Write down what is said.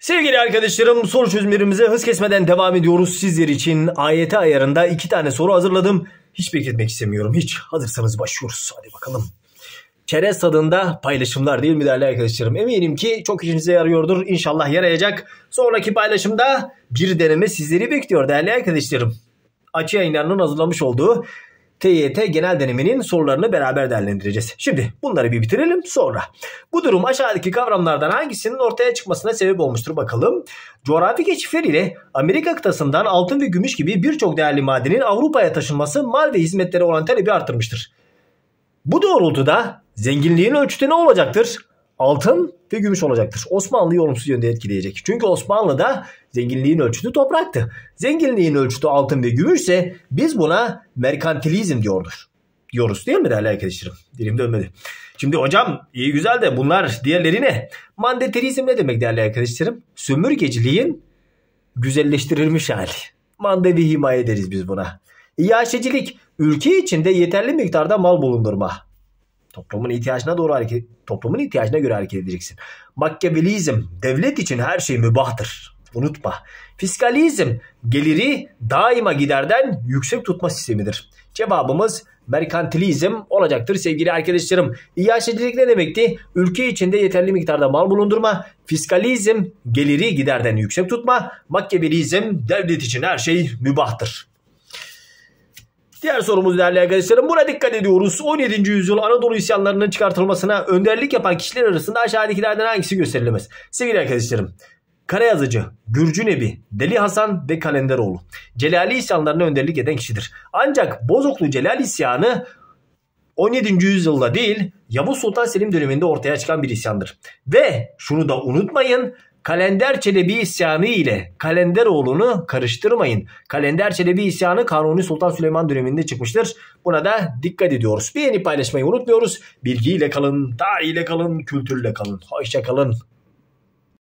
Sevgili arkadaşlarım soru çözümlerimize hız kesmeden devam ediyoruz. Sizler için AYT ayarında iki tane soru hazırladım. Hiç bekletmek istemiyorum. Hiç. Hazırsanız başlıyoruz. Hadi bakalım. Çerez tadında paylaşımlar değil mi değerli arkadaşlarım? Eminim ki çok işinize yarıyordur. İnşallah yarayacak. Sonraki paylaşımda bir deneme sizleri bekliyor değerli arkadaşlarım. Açı yayınlarının hazırlamış olduğu TYT genel deneminin sorularını beraber değerlendireceğiz. Şimdi bunları bir bitirelim sonra. Bu durum aşağıdaki kavramlardan hangisinin ortaya çıkmasına sebep olmuştur bakalım. Coğrafi keşifler Amerika kıtasından altın ve gümüş gibi birçok değerli madenin Avrupa'ya taşınması mal ve hizmetlere olan talebi artırmıştır. Bu doğrultuda zenginliğin ölçütü ne olacaktır? altın ve gümüş olacaktır. Osmanlı'yı olumsuz yönde etkileyecek. Çünkü Osmanlı'da zenginliğin ölçütü topraktı. Zenginliğin ölçütü altın ve gümüşse biz buna merkantilizm diyordur. Diyoruz değil mi değerli arkadaşlarım? Dilim dönmedi. Şimdi hocam iyi güzel de bunlar diğerleri ne? Mandetarizm ne demek değerli arkadaşlarım? Sömürgeciliğin güzelleştirilmiş hali. Mandevi himaye deriz biz buna. İyaşecilik ülke içinde yeterli miktarda mal bulundurma. Toplumun ihtiyacına doğru hareket, toplumun ihtiyacına göre hareket edeceksin. Machiavelizm devlet için her şey mübahtır. Unutma. Fiskalizm geliri daima giderden yüksek tutma sistemidir. Cevabımız merkantilizm olacaktır sevgili arkadaşlarım. İyaşecilik ne demekti? Ülke içinde yeterli miktarda mal bulundurma, fiskalizm geliri giderden yüksek tutma, makyabilizm devlet için her şey mübahtır. Diğer sorumuz değerli arkadaşlarım buna dikkat ediyoruz. 17. yüzyıl Anadolu isyanlarının çıkartılmasına önderlik yapan kişiler arasında aşağıdakilerden hangisi gösterilemez? Sevgili arkadaşlarım Karayazıcı, Gürcü Nebi, Deli Hasan ve Kalenderoğlu Celali isyanlarına önderlik eden kişidir. Ancak Bozoklu Celal isyanı 17. yüzyılda değil Yavuz Sultan Selim döneminde ortaya çıkan bir isyandır. Ve şunu da unutmayın Kalender Çelebi isyanı ile Kalenderoğlu'nu karıştırmayın. Kalender Çelebi isyanı Kanuni Sultan Süleyman döneminde çıkmıştır. Buna da dikkat ediyoruz. Beğeni paylaşmayı unutmuyoruz. Bilgiyle kalın, tarihiyle kalın, kültürle kalın. Hoşça kalın.